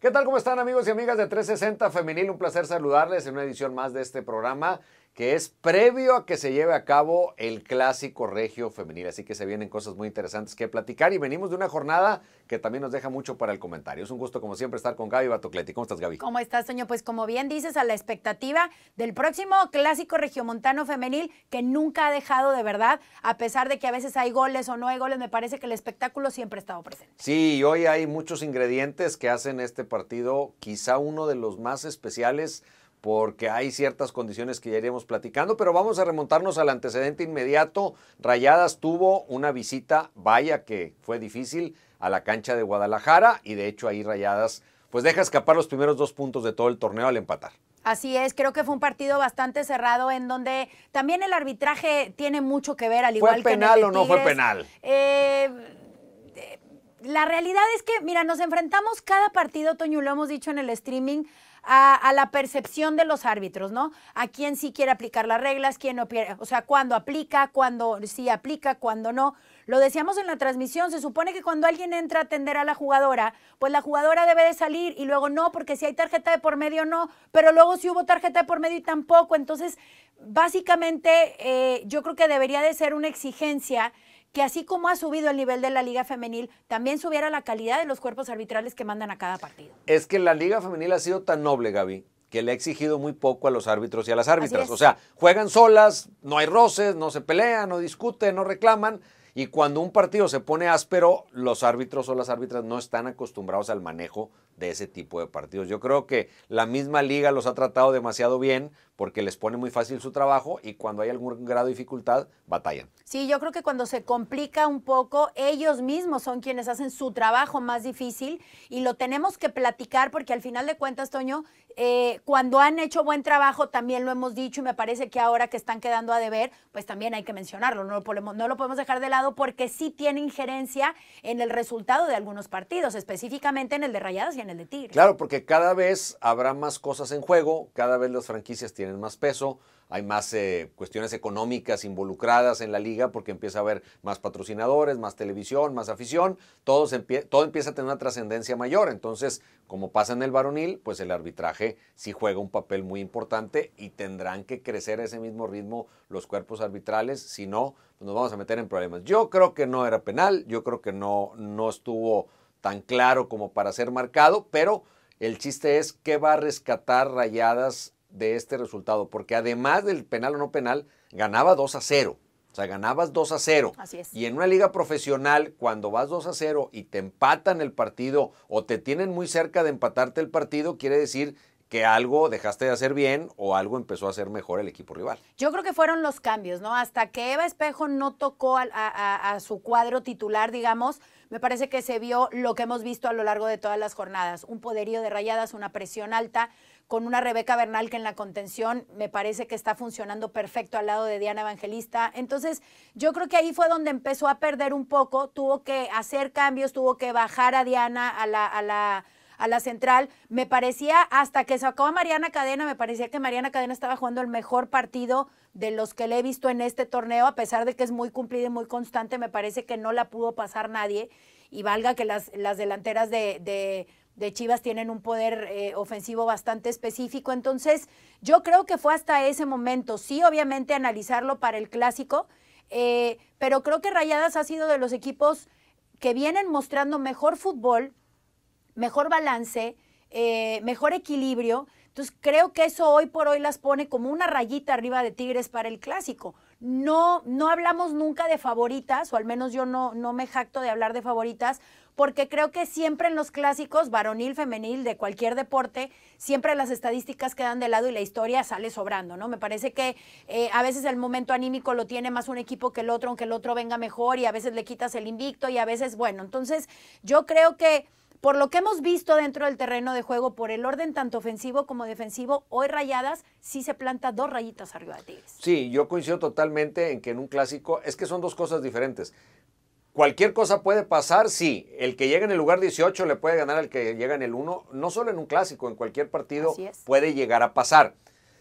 ¿Qué tal? ¿Cómo están amigos y amigas de 360 Femenil? Un placer saludarles en una edición más de este programa que es previo a que se lleve a cabo el clásico regio femenil. Así que se vienen cosas muy interesantes que platicar y venimos de una jornada que también nos deja mucho para el comentario. Es un gusto, como siempre, estar con Gaby Batocleti. ¿Cómo estás, Gaby? ¿Cómo estás, Toño? Pues como bien dices, a la expectativa del próximo clásico regiomontano femenil que nunca ha dejado de verdad, a pesar de que a veces hay goles o no hay goles, me parece que el espectáculo siempre ha estado presente. Sí, y hoy hay muchos ingredientes que hacen este partido quizá uno de los más especiales porque hay ciertas condiciones que ya iremos platicando, pero vamos a remontarnos al antecedente inmediato. Rayadas tuvo una visita, vaya que fue difícil, a la cancha de Guadalajara y de hecho ahí Rayadas pues deja escapar los primeros dos puntos de todo el torneo al empatar. Así es, creo que fue un partido bastante cerrado en donde también el arbitraje tiene mucho que ver, al igual que... ¿Fue penal o no fue penal? Eh, eh, la realidad es que, mira, nos enfrentamos cada partido, Toño, lo hemos dicho en el streaming, a, la percepción de los árbitros, ¿no? A quién sí quiere aplicar las reglas, quién no o sea, cuándo aplica, cuándo sí aplica, cuándo no. Lo decíamos en la transmisión, se supone que cuando alguien entra a atender a la jugadora, pues la jugadora debe de salir y luego no, porque si hay tarjeta de por medio no, pero luego si hubo tarjeta de por medio y tampoco. Entonces, básicamente eh, yo creo que debería de ser una exigencia que así como ha subido el nivel de la Liga Femenil, también subiera la calidad de los cuerpos arbitrales que mandan a cada partido. Es que la Liga Femenil ha sido tan noble, Gaby, que le ha exigido muy poco a los árbitros y a las árbitras. O sea, juegan solas, no hay roces, no se pelean, no discuten, no reclaman. Y cuando un partido se pone áspero, los árbitros o las árbitras no están acostumbrados al manejo de ese tipo de partidos. Yo creo que la misma liga los ha tratado demasiado bien porque les pone muy fácil su trabajo y cuando hay algún grado de dificultad, batallan. Sí, yo creo que cuando se complica un poco, ellos mismos son quienes hacen su trabajo más difícil y lo tenemos que platicar porque al final de cuentas, Toño, eh, cuando han hecho buen trabajo, también lo hemos dicho y me parece que ahora que están quedando a deber, pues también hay que mencionarlo, no lo podemos, dejar de lado porque sí tiene injerencia en el resultado de algunos partidos, específicamente en el de Rayadas y el de Claro, porque cada vez habrá más cosas en juego, cada vez las franquicias tienen más peso, hay más eh, cuestiones económicas involucradas en la liga porque empieza a haber más patrocinadores, más televisión, más afición, todo, empieza a tener una trascendencia mayor. Entonces, como pasa en el varonil, pues el arbitraje sí juega un papel muy importante y tendrán que crecer a ese mismo ritmo los cuerpos arbitrales, si no, pues nos vamos a meter en problemas. Yo creo que no era penal, yo creo que no, no estuvo tan claro como para ser marcado, pero el chiste es que va a rescatar Rayadas de este resultado, porque además del penal o no penal, ganaba 2 a 0. O sea, ganabas 2 a 0. Así es. Y en una liga profesional, cuando vas 2 a 0 y te empatan el partido o te tienen muy cerca de empatarte el partido, quiere decir que algo dejaste de hacer bien o algo empezó a hacer mejor el equipo rival. Yo creo que fueron los cambios, ¿no? Hasta que Eva Espejo no tocó a, su cuadro titular, digamos, me parece que se vio lo que hemos visto a lo largo de todas las jornadas, un poderío de rayadas, una presión alta, con una Rebeca Bernal que en la contención me parece que está funcionando perfecto al lado de Diana Evangelista. Entonces, yo creo que ahí fue donde empezó a perder un poco, tuvo que hacer cambios, tuvo que bajar a Diana A la a la central. Me parecía, hasta que sacó a Mariana Cadena, me parecía que Mariana Cadena estaba jugando el mejor partido de los que le he visto en este torneo, a pesar de que es muy cumplida y muy constante, me parece que no la pudo pasar nadie. Y valga que las, las delanteras de, Chivas tienen un poder eh, ofensivo bastante específico. Entonces, yo creo que fue hasta ese momento. Sí, obviamente, analizarlo para el clásico, eh, pero creo que Rayadas ha sido de los equipos que vienen mostrando mejor fútbol, mejor balance, eh, mejor equilibrio. Entonces creo que eso hoy por hoy las pone como una rayita arriba de Tigres para el clásico. No, no hablamos nunca de favoritas, o al menos yo no, no me jacto de hablar de favoritas, porque creo que siempre en los clásicos, varonil, femenil, de cualquier deporte, siempre las estadísticas quedan de lado y la historia sale sobrando, ¿no? Me parece que eh, a veces el momento anímico lo tiene más un equipo que el otro, aunque el otro venga mejor y a veces le quitas el invicto y a veces, bueno, entonces yo creo que por lo que hemos visto dentro del terreno de juego, por el orden tanto ofensivo como defensivo, hoy Rayadas sí se planta dos rayitas arriba de Tigres. Sí, yo coincido totalmente en que en un clásico es que son dos cosas diferentes. Cualquier cosa puede pasar, sí. El que llega en el lugar 18 le puede ganar al que llega en el 1. No solo en un clásico, en cualquier partido puede llegar a pasar.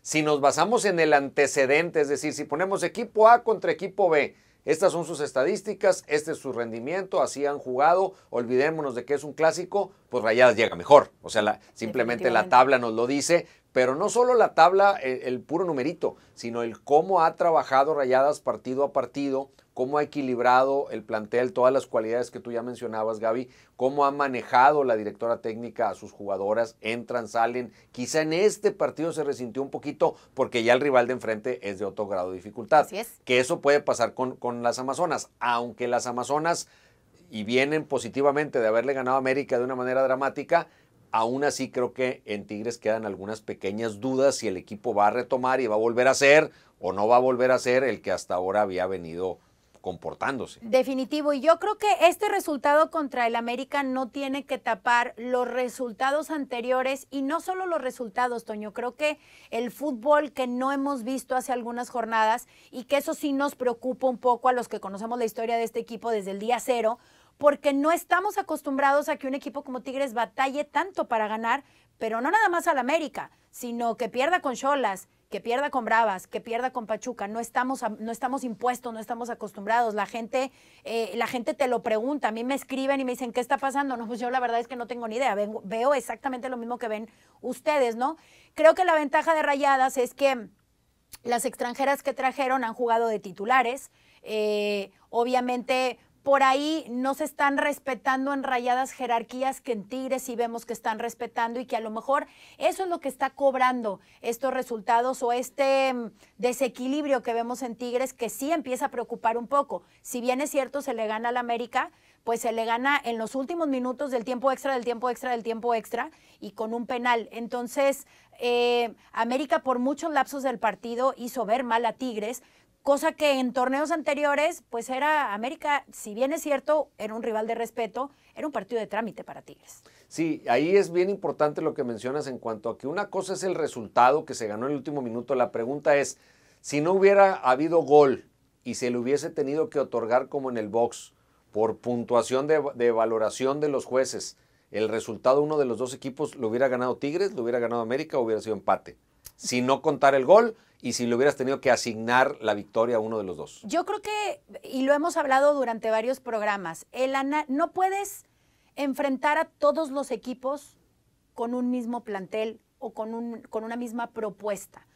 Si nos basamos en el antecedente, es decir, si ponemos equipo A contra equipo B, estas son sus estadísticas, este es su rendimiento, así han jugado, olvidémonos de que es un clásico, pues Rayadas llega mejor. O sea, simplemente la tabla nos lo dice, pero no solo la tabla, el, puro numerito, sino el cómo ha trabajado Rayadas partido a partido, cómo ha equilibrado el plantel, todas las cualidades que tú ya mencionabas, Gaby, cómo ha manejado la directora técnica a sus jugadoras, entran, salen. Quizá en este partido se resintió un poquito porque ya el rival de enfrente es de otro grado de dificultad. Así es. Que eso puede pasar con, con las Amazonas, aunque las Amazonas y vienen positivamente de haberle ganado a América de una manera dramática, aún así creo que en Tigres quedan algunas pequeñas dudas si el equipo va a retomar y va a volver a ser o no va a volver a ser el que hasta ahora había venido comportándose. Definitivo, y yo creo que este resultado contra el América no tiene que tapar los resultados anteriores y no solo los resultados, Toño, creo que el fútbol que no hemos visto hace algunas jornadas y que eso sí nos preocupa un poco a los que conocemos la historia de este equipo desde el día cero, porque no estamos acostumbrados a que un equipo como Tigres batalle tanto para ganar, pero no nada más al América, sino que pierda con Cholas, que pierda con Bravas, que pierda con Pachuca. No estamos, no estamos impuestos, no estamos acostumbrados. La gente, eh, la gente te lo pregunta. A mí me escriben y me dicen, ¿qué está pasando? No, pues yo la verdad es que no tengo ni idea. veo exactamente lo mismo que ven ustedes, ¿no? Creo que la ventaja de Rayadas es que las extranjeras que trajeron han jugado de titulares. Eh, obviamente por ahí no se están respetando en rayadas jerarquías que en Tigres sí vemos que están respetando y que a lo mejor eso es lo que está cobrando estos resultados o este mm, desequilibrio que vemos en Tigres que sí empieza a preocupar un poco. Si bien es cierto, se le gana al América, pues se le gana en los últimos minutos del tiempo extra, del tiempo extra, del tiempo extra y con un penal. Entonces, eh, América por muchos lapsos del partido hizo ver mal a Tigres, cosa que en torneos anteriores, pues era América, si bien es cierto, era un rival de respeto, era un partido de trámite para Tigres. Sí, ahí es bien importante lo que mencionas en cuanto a que una cosa es el resultado que se ganó en el último minuto, la pregunta es, si no hubiera habido gol y se le hubiese tenido que otorgar como en el box por puntuación de, valoración de los jueces, el resultado uno de los dos equipos lo hubiera ganado Tigres, lo hubiera ganado América o hubiera sido empate si no contar el gol y si le hubieras tenido que asignar la victoria a uno de los dos. Yo creo que, y lo hemos hablado durante varios programas, el no puedes enfrentar a todos los equipos con un mismo plantel o con, un, con una misma propuesta.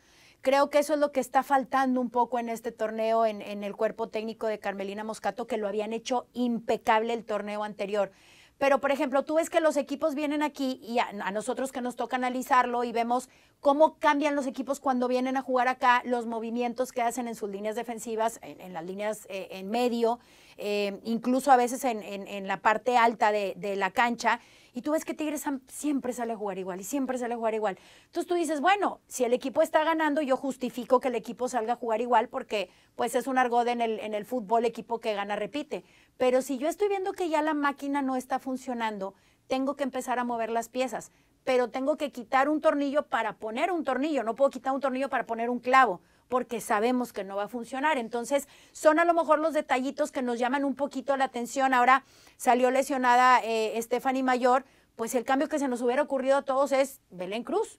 Creo que eso es lo que está faltando un poco en este torneo, en, en el cuerpo técnico de Carmelina Moscato, que lo habían hecho impecable el torneo anterior. Pero, por ejemplo, tú ves que los equipos vienen aquí y a, nosotros que nos toca analizarlo y vemos cómo cambian los equipos cuando vienen a jugar acá, los movimientos que hacen en sus líneas defensivas, en, las líneas eh, en medio, eh, incluso a veces en, la parte alta de, de la cancha. Y tú ves que Tigres siempre sale a jugar igual y siempre sale a jugar igual. Entonces tú dices, bueno, si el equipo está ganando, yo justifico que el equipo salga a jugar igual porque pues es un argot en en el fútbol, equipo que gana repite. Pero si yo estoy viendo que ya la máquina no está funcionando, tengo que empezar a mover las piezas, pero tengo que quitar un tornillo para poner un tornillo, no puedo quitar un tornillo para poner un clavo porque sabemos que no va a funcionar. Entonces, son a lo mejor los detallitos que nos llaman un poquito la atención. Ahora salió lesionada eh, Stephanie Mayor, pues el cambio que se nos hubiera ocurrido a todos es Belén Cruz.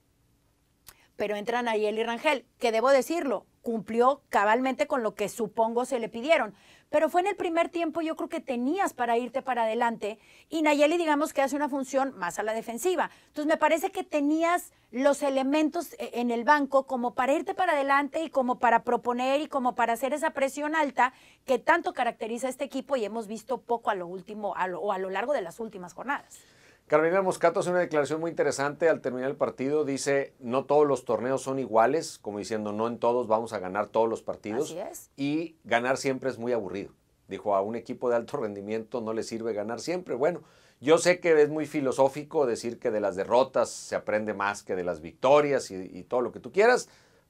Pero entran y Rangel, que debo decirlo, cumplió cabalmente con lo que supongo se le pidieron. Pero fue en el primer tiempo, yo creo que tenías para irte para adelante. Y Nayeli, digamos que hace una función más a la defensiva. Entonces, me parece que tenías los elementos eh, en el banco como para irte para adelante y como para proponer y como para hacer esa presión alta que tanto caracteriza a este equipo y hemos visto poco a lo último a o a lo largo de las últimas jornadas. Carolina Moscato hace una declaración muy interesante al terminar el partido. Dice, no todos los torneos son iguales, como diciendo, no en todos vamos a ganar todos los partidos. Así es. Y ganar siempre es muy aburrido. Dijo, a un equipo de alto rendimiento no le sirve ganar siempre. Bueno, yo sé que es muy filosófico decir que de las derrotas se aprende más que de las victorias y todo lo que tú quieras,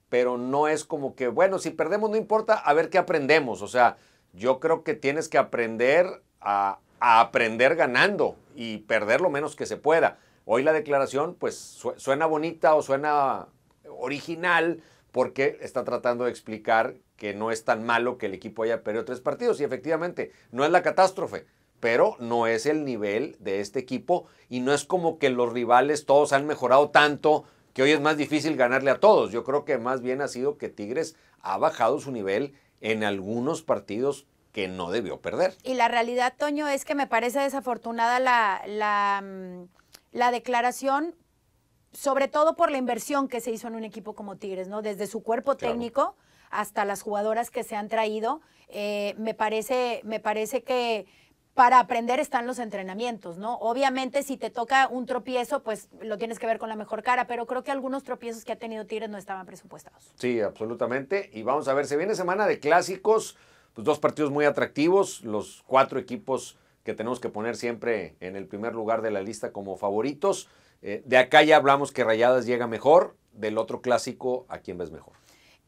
pero no es como que, bueno, si perdemos no importa, a ver qué aprendemos. O sea, yo creo que tienes que aprender a, a aprender ganando y perder lo menos que se pueda. Hoy la declaración pues suena bonita o suena original porque está tratando de explicar que no es tan malo que el equipo haya perdido tres partidos y efectivamente no es la catástrofe, pero no es el nivel de este equipo y no es como que los rivales todos han mejorado tanto que hoy es más difícil ganarle a todos. Yo creo que más bien ha sido que Tigres ha bajado su nivel en algunos partidos que no debió perder. Y la realidad, Toño, es que me parece desafortunada la, mm, la, declaración sobre todo por la inversión que se hizo en un equipo como Tigres, ¿no? Desde su cuerpo técnico hasta las jugadoras que se han traído, eh, me, parece, me parece que para aprender están los entrenamientos, ¿no? Obviamente si te toca un tropiezo, pues lo tienes que ver con la mejor cara, pero creo que algunos tropiezos que ha tenido Tigres no estaban presupuestados. Sí, absolutamente. Y vamos a ver, se viene semana de clásicos. Pues, dos partidos muy atractivos, los cuatro equipos que tenemos que poner siempre en el primer lugar de la lista como favoritos. Eh, de acá ya hablamos que Rayadas llega mejor, del otro clásico, ¿a quién ves mejor?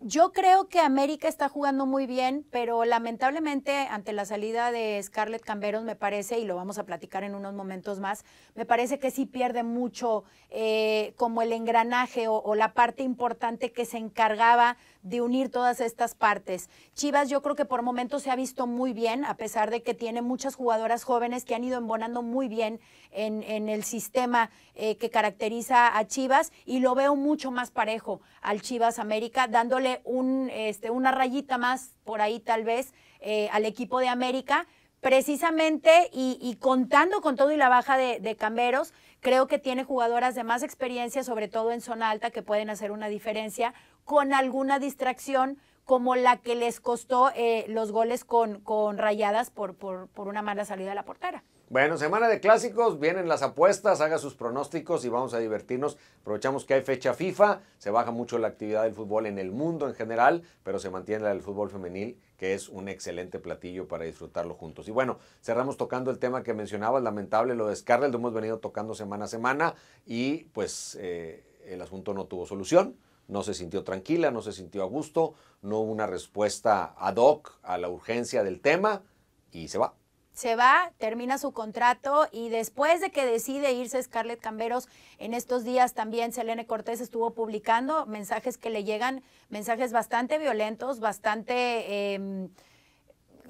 Yo creo que América está jugando muy bien, pero lamentablemente ante la salida de Scarlett Camberos me parece, y lo vamos a platicar en unos momentos más, me parece que sí pierde mucho eh, como el engranaje o, la parte importante que se encargaba de unir todas estas partes. Chivas yo creo que por momentos se ha visto muy bien, a pesar de que tiene muchas jugadoras jóvenes que han ido embonando muy bien en, el sistema eh, que caracteriza a Chivas y lo veo mucho más parejo al Chivas América, dándole un, este, una rayita más por ahí tal vez eh, al equipo de América precisamente y, contando con todo y la baja de, de, Camberos, creo que tiene jugadoras de más experiencia, sobre todo en zona alta, que pueden hacer una diferencia con alguna distracción como la que les costó eh, los goles con, con rayadas por, por, una mala salida de la portera. Bueno, semana de clásicos, vienen las apuestas, haga sus pronósticos y vamos a divertirnos. Aprovechamos que hay fecha FIFA, se baja mucho la actividad del fútbol en el mundo en general, pero se mantiene la del fútbol femenil, que es un excelente platillo para disfrutarlo juntos. Y bueno, cerramos tocando el tema que mencionabas, lamentable lo de Scarlett, lo hemos venido tocando semana a semana y pues eh, el asunto no tuvo solución no se sintió tranquila, no se sintió a gusto, no hubo una respuesta ad hoc a la urgencia del tema y se va. Se va, termina su contrato y después de que decide irse Scarlett Camberos, en estos días también Selene Cortés estuvo publicando mensajes que le llegan, mensajes bastante violentos, bastante... Em,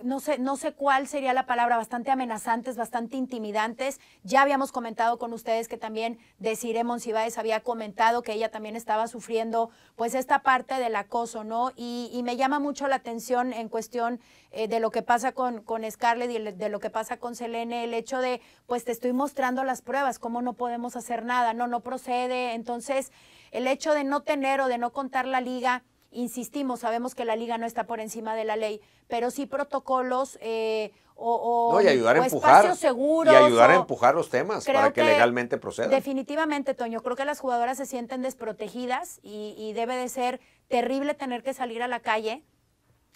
no sé, no sé cuál sería la palabra, bastante amenazantes, bastante intimidantes. Ya habíamos comentado con ustedes que también Desiree Monsiváis había comentado que ella también estaba sufriendo pues esta parte del acoso, ¿no? Y, me llama mucho la atención en cuestión eh, de lo que pasa con, con Scarlett y de lo que pasa con Selene, el hecho de, pues te estoy mostrando las pruebas, cómo no podemos hacer nada, no, no procede. Entonces, el hecho de no tener o de no contar la liga insistimos, sabemos que la liga no está por encima de la ley, pero sí protocolos eh, o, espacios ayudar a empujar, seguros, Y ayudar a empujar los temas para que, legalmente procedan. Definitivamente, Toño, creo que las jugadoras se sienten desprotegidas y, debe de ser terrible tener que salir a la calle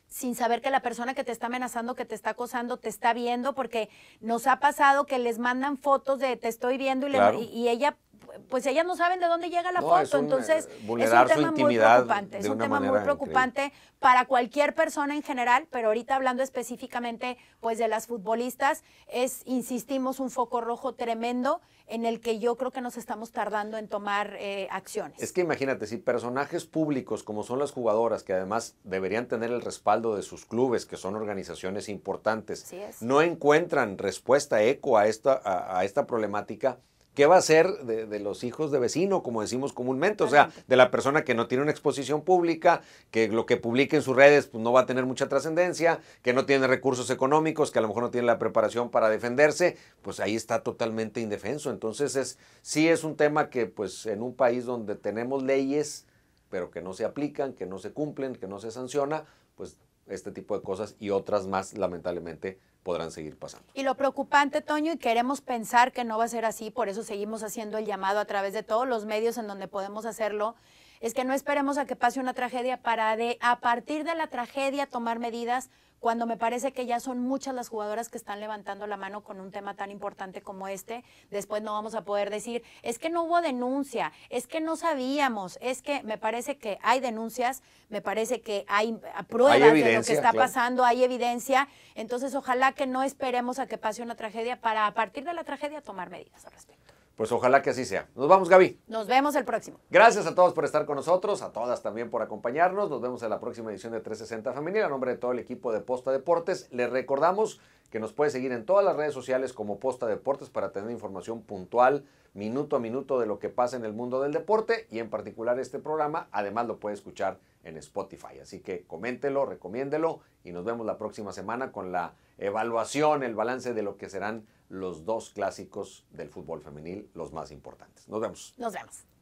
sin saber que la persona que te está amenazando, que te está acosando, te está viendo, porque nos ha pasado que les mandan fotos de te estoy viendo y ella pues ellas no saben de dónde llega la foto. Eh, entonces, es un tema muy preocupante. Es un tema muy preocupante para cualquier persona en general, pero ahorita hablando específicamente pues de las futbolistas, es, insistimos, un foco rojo tremendo en el que yo creo que nos estamos tardando en tomar eh, acciones. Es que imagínate, si personajes públicos como son las jugadoras, que además deberían tener el respaldo de sus clubes, que son organizaciones importantes, no encuentran respuesta eco a esta, a esta problemática, ¿Qué va a ser de, los hijos de vecino, como decimos comúnmente? O sea, de la persona que no tiene una exposición pública, que lo que publique en sus redes pues, no va a tener mucha trascendencia, que no tiene recursos económicos, que a lo mejor no tiene la preparación para defenderse, pues ahí está totalmente indefenso. Entonces, es, sí es un tema que pues en un país donde tenemos leyes, pero que no se aplican, que no se cumplen, que no se sanciona, pues este tipo de cosas y otras más lamentablemente podrán seguir pasando. Y lo preocupante, Toño, y queremos pensar que no va a ser así, por eso seguimos haciendo el llamado a través de todos los medios en donde podemos hacerlo, es que no esperemos a que pase una tragedia para de, a partir de la tragedia tomar medidas cuando me parece que ya son muchas las jugadoras que están levantando la mano con un tema tan importante como este, después no vamos a poder decir, es que no hubo denuncia, es que no sabíamos, es que me parece que hay denuncias, me parece que hay pruebas de lo que está pasando, hay evidencia, entonces ojalá que no esperemos a que pase una tragedia para a partir de la tragedia tomar medidas al respecto. Pues ojalá que así sea. Nos vamos, Gaby. Nos vemos el próximo. Gracias a todos por estar con nosotros, a todas también por acompañarnos. Nos vemos en la próxima edición de 360 Femenil A nombre de todo el equipo de Posta Deportes, les recordamos que nos puede seguir en todas las redes sociales como Posta Deportes para tener información puntual, minuto a minuto de lo que pasa en el mundo del deporte y en particular este programa. Además lo puede escuchar en Spotify. Así que coméntelo, recomiéndelo y nos vemos la próxima semana con la evaluación, el balance de lo que serán los dos clásicos del fútbol femenil, los más importantes. Nos vemos. Nos vemos.